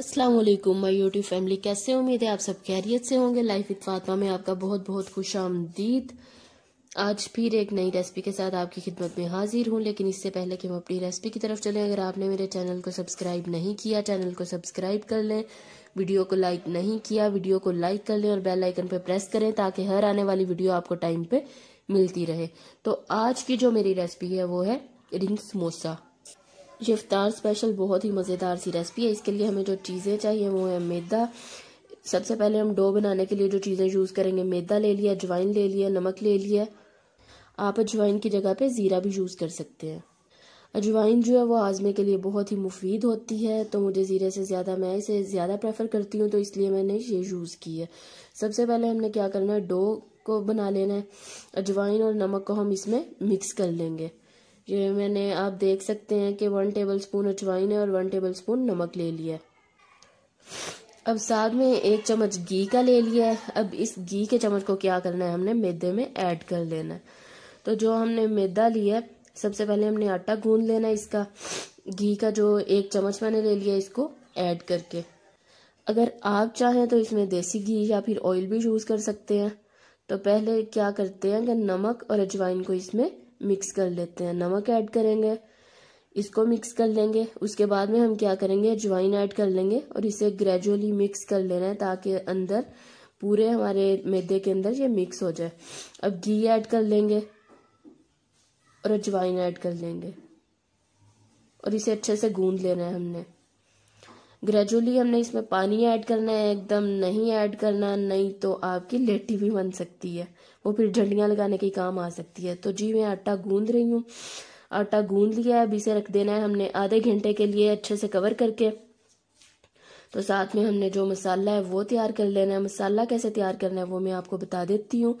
अस्सलाम वालेकुम my YouTube family कैसे उम्मीद है आप सब खैरियत से होंगे लाइफ विद फातमा में आपका बहुत बहुत खुश आमदीद आज फिर एक नई रेसिपी के साथ आपकी खिदमत में हाजिर हूँ लेकिन इससे पहले कि हम अपनी रेसिपी की तरफ चलें अगर आपने मेरे चैनल को सब्सक्राइब नहीं किया चैनल को सब्सक्राइब कर लें वीडियो को लाइक नहीं किया वीडियो को लाइक कर लें और बेल आइकन पर प्रेस करें ताकि हर आने वाली वीडियो आपको टाइम पर मिलती रहे तो आज की जो मेरी रेसिपी है वो है रिंग समोसा ये इफ्तार स्पेशल बहुत ही मज़ेदार सी रेसिपी है इसके लिए हमें जो चीज़ें चाहिए वो है मैदा सबसे पहले हम डो बनाने के लिए जो चीज़ें यूज़ करेंगे मैदा ले लिया अजवाइन ले लिया नमक ले लिया आप अजवाइन की जगह पे ज़ीरा भी यूज़ कर सकते हैं अजवाइन जो है वो हाजमे के लिए बहुत ही मुफीद होती है तो मुझे ज़ीरे से ज़्यादा मैं इसे ज़्यादा प्रेफर करती हूँ तो इसलिए मैंने ये यूज़ की है सबसे पहले हमने क्या करना है डो को बना लेना है अजवाइन और नमक को हम इसमें मिक्स कर लेंगे ये मैंने आप देख सकते हैं कि वन टेबल स्पून अजवाइन है और वन टेबल स्पून नमक ले लिया अब साथ में एक चम्मच घी का ले लिया है अब इस घी के चम्मच को क्या करना है हमने मैदे में ऐड कर लेना है तो जो हमने मैदा लिया है सबसे पहले हमने आटा गूंद लेना है इसका घी का जो एक चम्मच मैंने ले लिया इसको ऐड करके अगर आप चाहें तो इसमें देसी घी या फिर ऑयल भी यूज़ कर सकते हैं तो पहले क्या करते हैं कि नमक और अजवाइन को इसमें मिक्स कर लेते हैं नमक ऐड करेंगे इसको मिक्स कर लेंगे उसके बाद में हम क्या करेंगे अजवाइन ऐड कर लेंगे और इसे ग्रेजुअली मिक्स कर लेना है ताकि अंदर पूरे हमारे मैदे के अंदर ये मिक्स हो जाए अब घी ऐड कर लेंगे और अजवाइन ऐड कर लेंगे और इसे अच्छे से गूंद लेना है हमने ग्रेजुअली हमने इसमें पानी ऐड करना है एकदम नहीं ऐड करना नहीं तो आपकी लेटी भी बन सकती है वो फिर झंडियाँ लगाने के काम आ सकती है तो जी मैं आटा गूंद रही हूँ आटा गूंद लिया है अब इसे रख देना है हमने आधे घंटे के लिए अच्छे से कवर करके तो साथ में हमने जो मसाला है वो तैयार कर लेना है मसाला कैसे तैयार करना है वो मैं आपको बता देती हूँ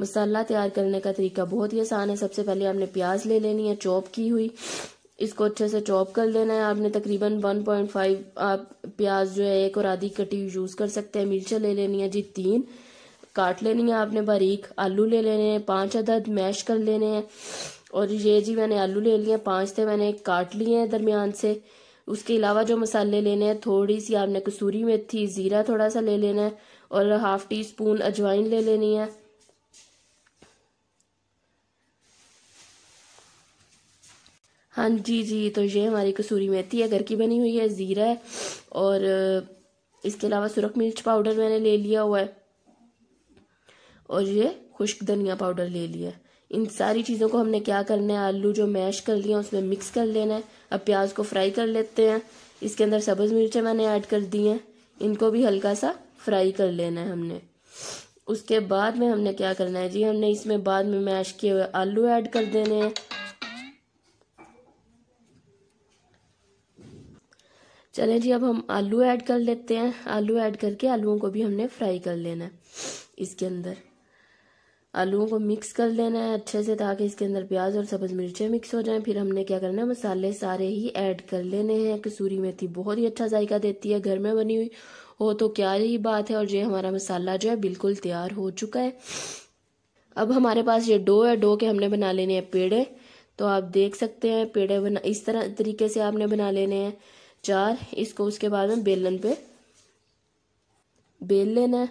मसाला तैयार करने का तरीका बहुत ही आसान है सबसे पहले हमने प्याज ले लेनी है चॉप की हुई इसको अच्छे से चॉप कर लेना है आपने तकरीबन 1.5 आप प्याज जो है एक और आधी कटी यूज़ कर सकते हैं मिर्चा ले लेनी है जी तीन काट लेनी है आपने बारीक आलू ले लेने हैं पाँच अदद मैश कर लेने हैं और ये जी मैंने आलू ले लिए पाँच थे मैंने काट लिए हैं दरमियान से उसके अलावा जो मसाले लेने हैं थोड़ी सी आपने कसूरी मेथी ज़ीरा थोड़ा सा ले लेना है और हाफ़ टी स्पून अजवाइन ले लेनी है हाँ जी जी तो ये हमारी कसूरी मेथी है घर की बनी हुई है ज़ीरा है और इसके अलावा सुरख मिर्च पाउडर मैंने ले लिया हुआ है और ये खुश्क धनिया पाउडर ले लिया है इन सारी चीज़ों को हमने क्या करना है आलू जो मैश कर लिया उसमें मिक्स कर लेना है अब प्याज को फ्राई कर लेते हैं इसके अंदर सब्ज़ मिर्चें मैंने ऐड कर दी हैं इनको भी हल्का सा फ्राई कर लेना है हमने उसके बाद में हमने क्या करना है जी हमने इसमें बाद में मैश किए हुए आलू ऐड कर देने हैं चलें जी अब हम आलू ऐड कर लेते हैं आलू ऐड करके आलूओं को भी हमने फ्राई कर लेना है इसके अंदर आलूओं को मिक्स कर लेना है अच्छे से ताकि इसके अंदर प्याज और सब्ज़ मिर्चें मिक्स हो जाएं फिर हमने क्या करना है मसाले सारे ही ऐड कर लेने हैं कसूरी मेथी बहुत ही अच्छा जायका देती है घर में बनी हुई हो तो क्या ही बात है और ये हमारा मसाला जो है बिल्कुल तैयार हो चुका है अब हमारे पास ये डो है डो के हमने बना लेने हैं पेड़े तो आप देख सकते हैं पेड़े बना इस तरह तरीके से आपने बना लेने हैं चार इसको उसके बाद में बेलन पे बेल लेना है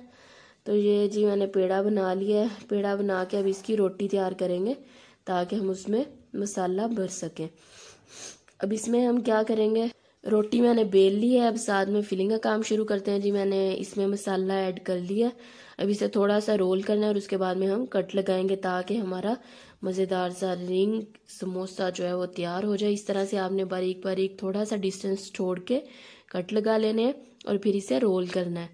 तो ये जी मैंने पेड़ा बना लिया है पेड़ा बना के अब इसकी रोटी तैयार करेंगे ताकि हम उसमें मसाला भर सकें अब इसमें हम क्या करेंगे रोटी मैंने बेल ली है अब साथ में फिलिंग का काम शुरू करते हैं जी मैंने इसमें मसाला ऐड कर लिया अब इसे थोड़ा सा रोल करना है और उसके बाद में हम कट लगाएंगे ताकि हमारा मज़ेदार सा रिंग समोसा जो है वो तैयार हो जाए इस तरह से आपने बारीक बारीक थोड़ा सा डिस्टेंस छोड़ के कट लगा लेने हैं और फिर इसे रोल करना है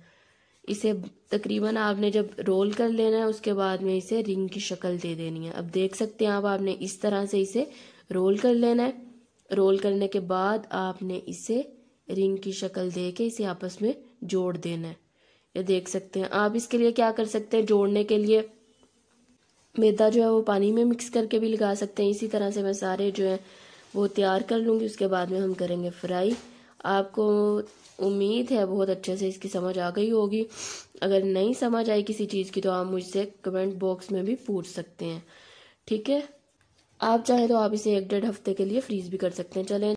इसे तकरीबन आपने जब रोल कर लेना है उसके बाद में इसे रिंग की शक्ल दे देनी है अब देख सकते हैं आप आपने इस तरह से इसे रोल कर लेना है रोल करने के बाद आपने इसे रिंग की शक्ल दे के इसे आपस में जोड़ देना है ये देख सकते हैं आप इसके लिए क्या कर सकते हैं जोड़ने के लिए मैदा जो है वो पानी में मिक्स करके भी लगा सकते हैं इसी तरह से मैं सारे जो है वो तैयार कर लूँगी उसके बाद में हम करेंगे फ्राई आपको उम्मीद है बहुत अच्छे से इसकी समझ आ गई होगी अगर नहीं समझ आई किसी चीज़ की तो आप मुझसे कमेंट बॉक्स में भी पूछ सकते हैं ठीक है आप चाहे तो आप इसे एक डेढ़ हफ्ते के लिए फ्रीज भी कर सकते हैं चलें